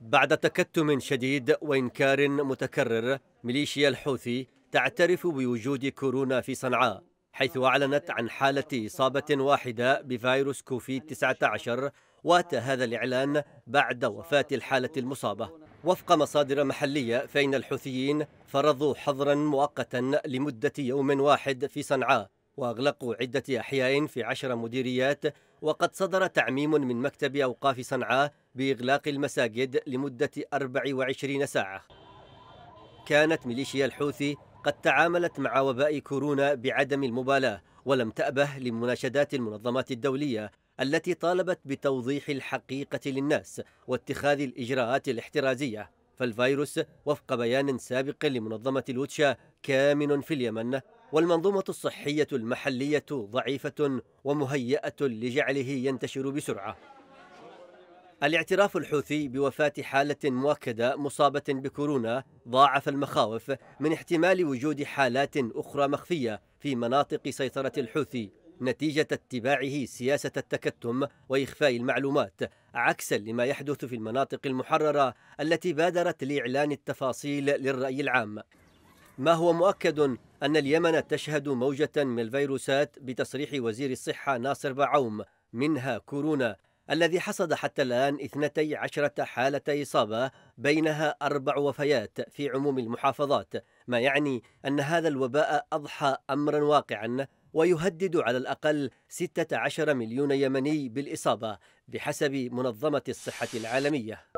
بعد تكتم شديد وإنكار متكرر ميليشيا الحوثي تعترف بوجود كورونا في صنعاء حيث أعلنت عن حالة إصابة واحدة بفيروس كوفيد 19 واتى هذا الإعلان بعد وفاة الحالة المصابة وفق مصادر محلية فإن الحوثيين فرضوا حظرا مؤقتا لمدة يوم واحد في صنعاء وأغلقوا عدة أحياء في عشر مديريات وقد صدر تعميم من مكتب أوقاف صنعاء بإغلاق المساجد لمدة 24 ساعة كانت ميليشيا الحوثي قد تعاملت مع وباء كورونا بعدم المبالاة ولم تأبه لمناشدات المنظمات الدولية التي طالبت بتوضيح الحقيقة للناس واتخاذ الإجراءات الاحترازية فالفيروس وفق بيان سابق لمنظمة الوتشا كامن في اليمن والمنظومة الصحية المحلية ضعيفة ومهيئة لجعله ينتشر بسرعة الاعتراف الحوثي بوفاة حالة مؤكدة مصابة بكورونا ضاعف المخاوف من احتمال وجود حالات أخرى مخفية في مناطق سيطرة الحوثي نتيجة اتباعه سياسة التكتم وإخفاء المعلومات عكسا لما يحدث في المناطق المحررة التي بادرت لإعلان التفاصيل للرأي العام ما هو مؤكد أن اليمن تشهد موجة من الفيروسات بتصريح وزير الصحة ناصر بعوم منها كورونا الذي حصد حتى الآن 12 حالة إصابة بينها أربع وفيات في عموم المحافظات ما يعني أن هذا الوباء أضحى أمرا واقعا ويهدد على الأقل 16 مليون يمني بالإصابة بحسب منظمة الصحة العالمية